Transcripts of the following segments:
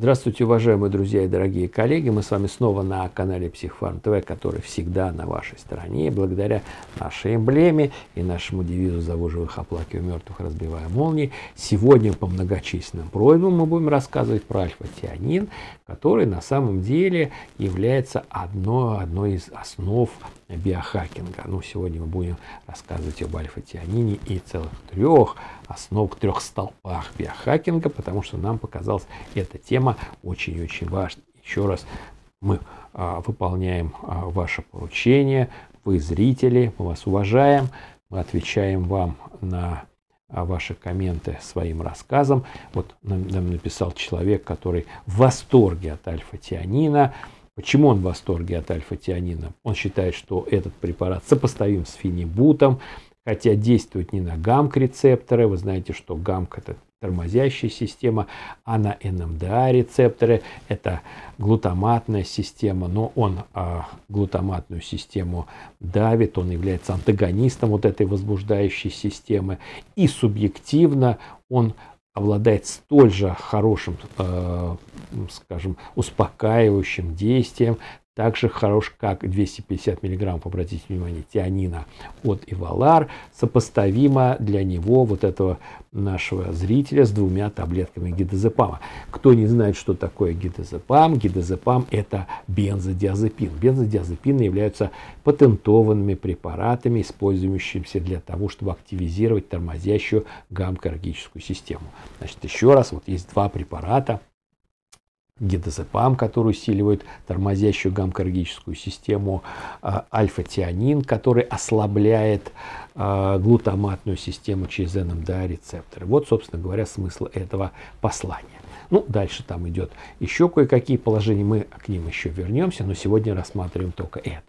Здравствуйте, уважаемые друзья и дорогие коллеги. Мы с вами снова на канале Психфарм ТВ, который всегда на вашей стороне. благодаря нашей эмблеме и нашему девизу «Зову живых, оплакиваю мертвых, разбивая молнии», сегодня по многочисленным просьбам мы будем рассказывать про альфа-тианин, который на самом деле является одной, одной из основ биохакинга. Ну, сегодня мы будем рассказывать об альфа-тианине и целых трех основах трех столпах биохакинга, потому что нам показалась эта тема очень-очень важной. Еще раз, мы а, выполняем а, ваше поручение, вы зрители, мы вас уважаем, мы отвечаем вам на а, ваши комменты своим рассказом. Вот нам, нам написал человек, который в восторге от альфа-тианина, Почему он в восторге от альфа-тианина? Он считает, что этот препарат сопоставим с фенибутом, хотя действует не на гамк-рецепторы. Вы знаете, что гамк – это тормозящая система, а на НМДА-рецепторы эм – это глутаматная система. Но он а, глутаматную систему давит, он является антагонистом вот этой возбуждающей системы. И субъективно он обладает столь же хорошим, э, скажем, успокаивающим действием, также хорош как 250 мг, обратите внимание, тианина от Ивалар, сопоставимо для него, вот этого нашего зрителя, с двумя таблетками гидозепама. Кто не знает, что такое гидозепам, гидозепам это бензодиазепин. Бензодиазепины являются патентованными препаратами, использующимися для того, чтобы активизировать тормозящую гамкоргическую систему. Значит, еще раз, вот есть два препарата – гидозепам, который усиливает тормозящую гамкоргическую систему, а, альфа-тианин, который ослабляет а, глутаматную систему через НМДА-рецепторы. Эм вот, собственно говоря, смысл этого послания. Ну, дальше там идет еще кое-какие положения, мы к ним еще вернемся, но сегодня рассматриваем только это.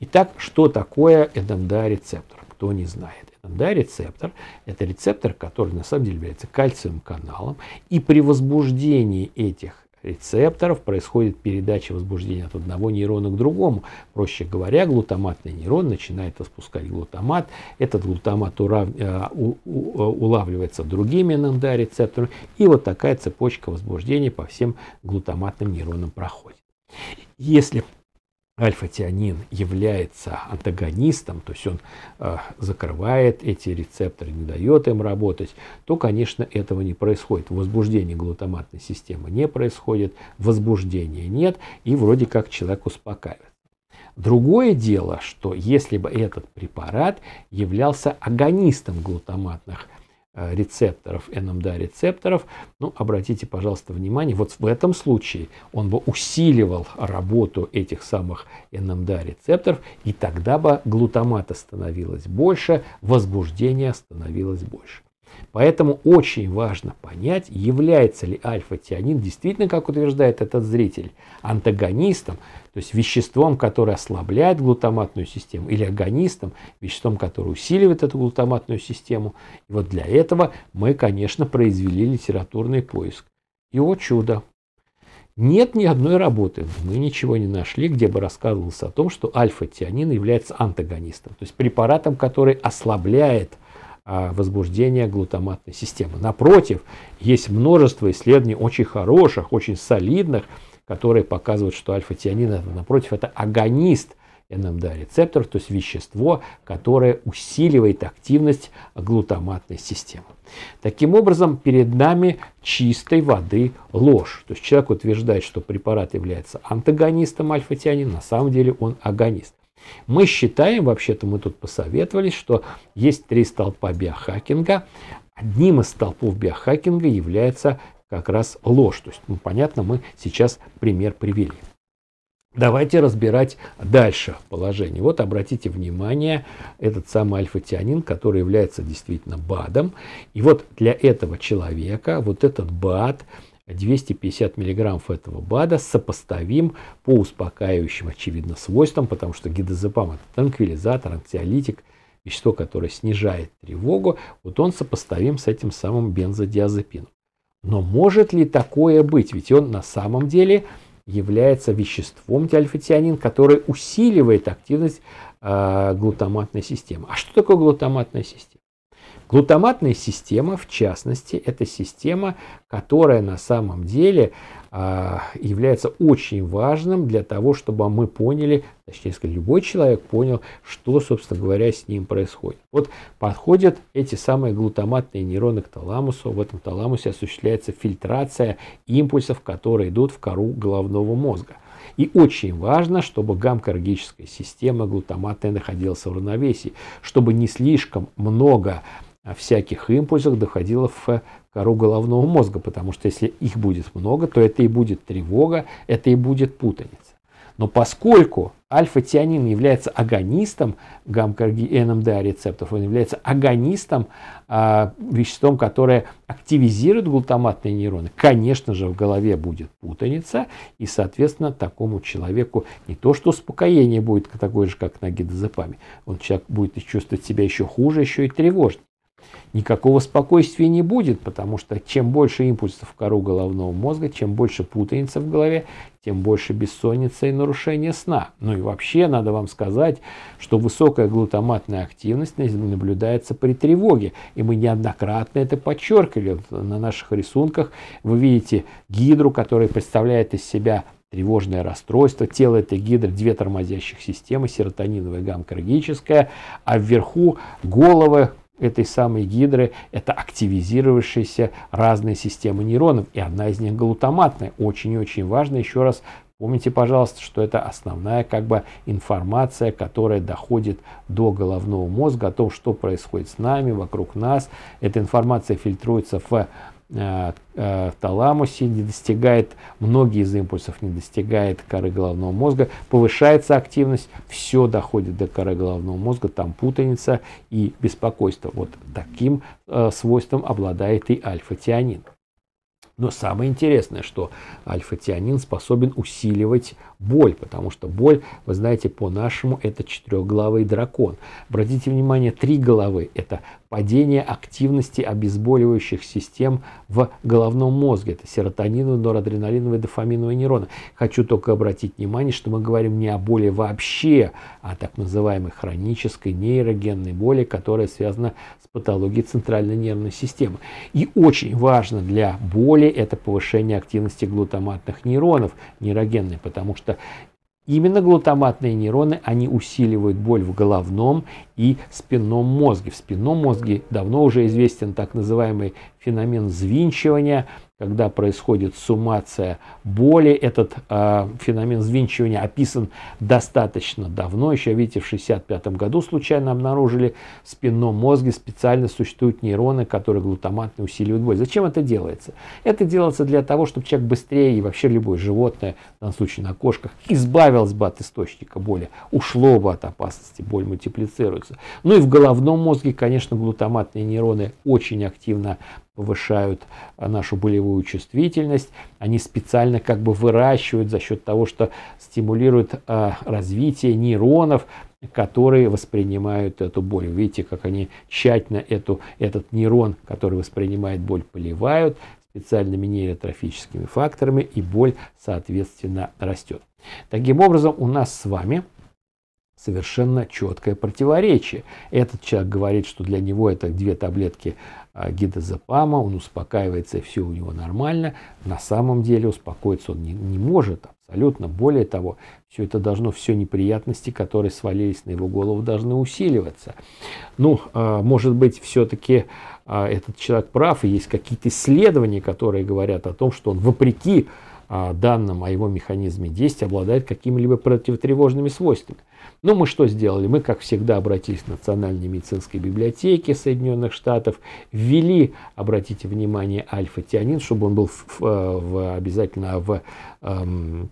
Итак, что такое НМДА-рецептор? Эм Кто не знает. НМДА-рецептор эм – это рецептор, который на самом деле является кальциевым каналом, и при возбуждении этих рецепторов происходит передача возбуждения от одного нейрона к другому. Проще говоря, глутаматный нейрон начинает распускать глутамат. Этот глутамат урав... Э, у... У... Э, улавливается другими ННД-рецепторами. И вот такая цепочка возбуждения по всем глутаматным нейронам проходит. Если альфа-тианин является антагонистом, то есть он э, закрывает эти рецепторы, не дает им работать, то, конечно, этого не происходит. Возбуждение глутаматной системы не происходит, возбуждения нет, и вроде как человек успокаивается. Другое дело, что если бы этот препарат являлся агонистом глутаматных Э, рецепторов, NMDA-рецепторов, ну, обратите, пожалуйста, внимание, вот в этом случае он бы усиливал работу этих самых NMDA-рецепторов, и тогда бы глутамата становилось больше, возбуждение становилось больше. Поэтому очень важно понять, является ли альфа-тианин действительно, как утверждает этот зритель, антагонистом, то есть веществом, которое ослабляет глутаматную систему, или агонистом, веществом, которое усиливает эту глутаматную систему. И вот для этого мы, конечно, произвели литературный поиск. И о чудо! Нет ни одной работы, мы ничего не нашли, где бы рассказывалось о том, что альфа-тианин является антагонистом, то есть препаратом, который ослабляет а, возбуждения глутаматной системы. Напротив, есть множество исследований очень хороших, очень солидных, которые показывают, что альфа-тианин, э, напротив, это агонист НМД-рецепторов, то есть вещество, которое усиливает активность глутаматной системы. Таким образом, перед нами чистой воды ложь. То есть человек утверждает, что препарат является антагонистом альфа-тианина, на самом деле он агонист. Мы считаем, вообще-то мы тут посоветовались, что есть три столпа биохакинга. Одним из столпов биохакинга является как раз ложь. То есть, ну, понятно, мы сейчас пример привели. Давайте разбирать дальше положение. Вот обратите внимание, этот самый альфа-тианин, который является действительно БАДом. И вот для этого человека вот этот БАД – 250 миллиграммов этого БАДа сопоставим по успокаивающим, очевидно, свойствам, потому что гидозепам – это транквилизатор, антиолитик, вещество, которое снижает тревогу, вот он сопоставим с этим самым бензодиазепином. Но может ли такое быть? Ведь он на самом деле является веществом диальфатианин, который усиливает активность э, глутаматной системы. А что такое глутаматная система? Глутаматная система, в частности, это система, которая на самом деле а, является очень важным для того, чтобы мы поняли, точнее сказать, любой человек понял, что, собственно говоря, с ним происходит. Вот подходят эти самые глутаматные нейроны к таламусу. В этом таламусе осуществляется фильтрация импульсов, которые идут в кору головного мозга. И очень важно, чтобы гамкоргическая система глутаматная находилась в равновесии, чтобы не слишком много всяких импульсах доходило в кору головного мозга, потому что если их будет много, то это и будет тревога, это и будет путаница. Но поскольку альфа-тианин является агонистом гамма-НМДА эм рецепторов, он является агонистом, а, веществом, которое активизирует глутаматные нейроны, конечно же, в голове будет путаница, и, соответственно, такому человеку не то, что успокоение будет такое же, как на гидозепаме, он человек будет чувствовать себя еще хуже, еще и тревожнее. Никакого спокойствия не будет, потому что чем больше импульсов в кору головного мозга, чем больше путаница в голове, тем больше бессонница и нарушение сна. Ну и вообще, надо вам сказать, что высокая глутаматная активность наблюдается при тревоге. И мы неоднократно это подчеркивали. На наших рисунках вы видите гидру, которая представляет из себя тревожное расстройство, тело этой гидры две тормозящих системы, серотониновая и гамкоргическая, а вверху головы, этой самой гидры – это активизировавшиеся разные системы нейронов, и одна из них глутаматная, очень и очень важно, еще раз Помните, пожалуйста, что это основная как бы информация, которая доходит до головного мозга о том, что происходит с нами, вокруг нас. Эта информация фильтруется в Э, э, таламусе, не достигает, многие из импульсов не достигает коры головного мозга, повышается активность, все доходит до коры головного мозга, там путаница и беспокойство. Вот таким э, свойством обладает и альфа-тианин. Но самое интересное, что альфа-тианин способен усиливать боль, потому что боль, вы знаете, по-нашему это четырехглавый дракон. Обратите внимание, три головы – это падение активности обезболивающих систем в головном мозге. Это серотониновые, норадреналиновые, дофаминовые нейроны. Хочу только обратить внимание, что мы говорим не о боли вообще, а о так называемой хронической нейрогенной боли, которая связана с патологией центральной нервной системы. И очень важно для боли это повышение активности глутаматных нейронов, нейрогенной, потому что Именно глутаматные нейроны, они усиливают боль в головном и спинном мозге. В спинном мозге давно уже известен так называемый феномен взвинчивания, когда происходит суммация боли. Этот э, феномен взвинчивания описан достаточно давно. Еще, видите, в 1965 году случайно обнаружили в спинном мозге специально существуют нейроны, которые глутаматно усиливают боль. Зачем это делается? Это делается для того, чтобы человек быстрее и вообще любое животное, в данном случае на кошках, избавилось бы от источника боли, ушло бы от опасности, боль мультиплицируется меняются. Ну и в головном мозге, конечно, глутаматные нейроны очень активно повышают а, нашу болевую чувствительность. Они специально как бы выращивают за счет того, что стимулируют а, развитие нейронов, которые воспринимают эту боль. Видите, как они тщательно эту, этот нейрон, который воспринимает боль, поливают специальными нейротрофическими факторами, и боль, соответственно, растет. Таким образом, у нас с вами совершенно четкое противоречие. Этот человек говорит, что для него это две таблетки а, гидозепама, он успокаивается и все у него нормально. На самом деле успокоиться он не, не может абсолютно. Более того, все это должно, все неприятности, которые свалились на его голову, должны усиливаться. Ну, а, может быть, все-таки а, этот человек прав, и есть какие-то исследования, которые говорят о том, что он вопреки а, данным о его механизме действия обладает какими-либо противотревожными свойствами. Ну, мы что сделали? Мы, как всегда, обратились в Национальной медицинской библиотеке Соединенных Штатов, ввели, обратите внимание, альфа-тианин, чтобы он был в, э, в, обязательно в эм,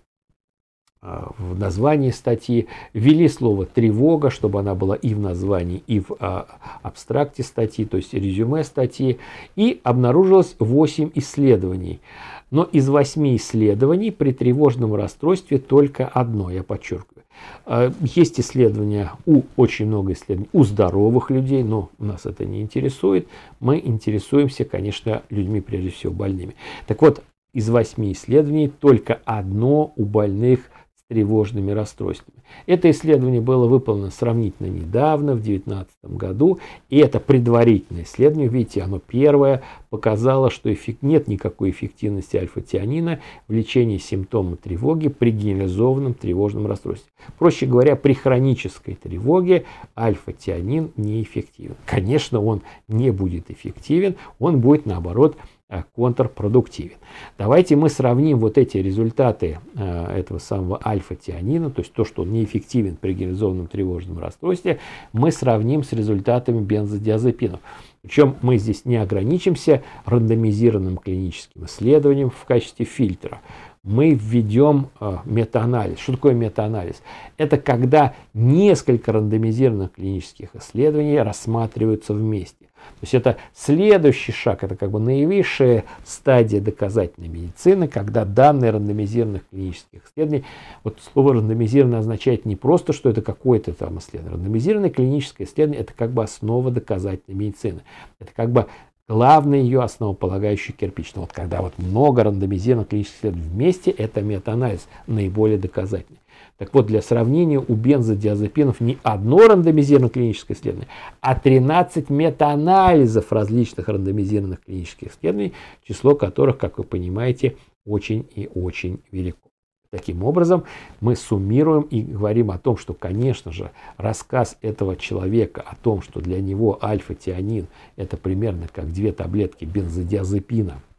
э, в названии статьи, ввели слово «тревога», чтобы она была и в названии, и в э, абстракте статьи, то есть резюме статьи, и обнаружилось 8 исследований. Но из восьми исследований при тревожном расстройстве только одно, я подчеркиваю. А, есть исследования, у очень много исследований у здоровых людей, но нас это не интересует. Мы интересуемся, конечно, людьми, прежде всего, больными. Так вот, из восьми исследований только одно у больных – тревожными расстройствами. Это исследование было выполнено сравнительно недавно, в 2019 году, и это предварительное исследование, видите, оно первое, показало, что эффект, нет никакой эффективности альфа-тианина в лечении симптома тревоги при генерализованном тревожном расстройстве. Проще говоря, при хронической тревоге альфа-тианин неэффективен. Конечно, он не будет эффективен, он будет, наоборот, Э, контрпродуктивен. Давайте мы сравним вот эти результаты э, этого самого альфа-тианина, то есть то, что он неэффективен при генерализованном тревожном расстройстве, мы сравним с результатами бензодиазепинов. Причем мы здесь не ограничимся рандомизированным клиническим исследованием в качестве фильтра. Мы введем э, метаанализ. Что такое метаанализ? Это когда несколько рандомизированных клинических исследований рассматриваются вместе. То есть это следующий шаг, это как бы наивысшая стадия доказательной медицины, когда данные рандомизированных клинических исследований, вот слово рандомизированное означает не просто, что это какое-то там исследование, рандомизированное клиническое исследование это как бы основа доказательной медицины, это как бы главный ее основополагающий кирпич. Но вот когда вот много рандомизированных клинических исследований вместе, это метаанализ наиболее доказательный. Так вот, для сравнения, у бензодиазепинов не одно рандомизированное клиническое исследование, а 13 метаанализов различных рандомизированных клинических исследований, число которых, как вы понимаете, очень и очень велико. Таким образом, мы суммируем и говорим о том, что, конечно же, рассказ этого человека о том, что для него альфа-тианин это примерно как две таблетки бензодиазепина –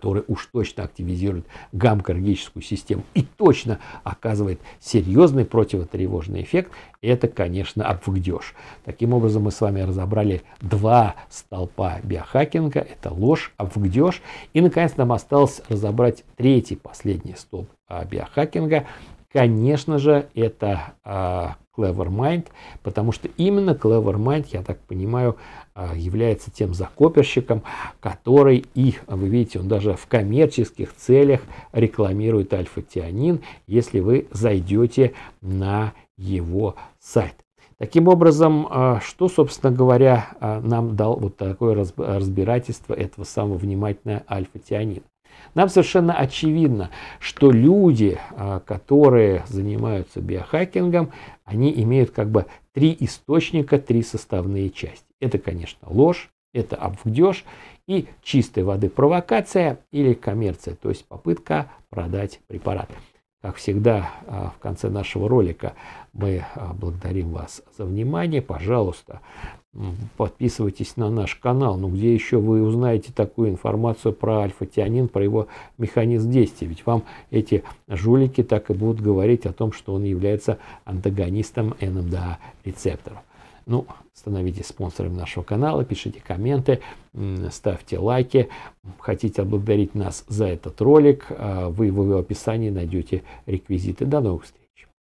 который уж точно активизирует гамкоргическую систему и точно оказывает серьезный противотревожный эффект, это, конечно, обвгдеж. Таким образом, мы с вами разобрали два столпа биохакинга. Это ложь, обвгдеж. И, наконец, нам осталось разобрать третий, последний столб а, биохакинга. Конечно же, это а, Clever Mind, потому что именно Clever Mind, я так понимаю, а, является тем закоперщиком, который и, вы видите, он даже в коммерческих целях рекламирует альфа-тианин, если вы зайдете на его сайт. Таким образом, а, что, собственно говоря, а, нам дал вот такое разбирательство этого самого внимательного альфа-тианина? Нам совершенно очевидно, что люди, а, которые занимаются биохакингом, они имеют как бы три источника, три составные части. Это, конечно, ложь, это обвдеж и чистой воды провокация или коммерция, то есть попытка продать препарат. Как всегда, а, в конце нашего ролика мы а, благодарим вас за внимание. Пожалуйста, подписывайтесь на наш канал. Ну, где еще вы узнаете такую информацию про альфа-тианин, про его механизм действия? Ведь вам эти жулики так и будут говорить о том, что он является антагонистом НМДА-рецепторов. Ну, становитесь спонсором нашего канала, пишите комменты, ставьте лайки. Хотите отблагодарить нас за этот ролик, а, вы в его описании найдете реквизиты. До новых встреч!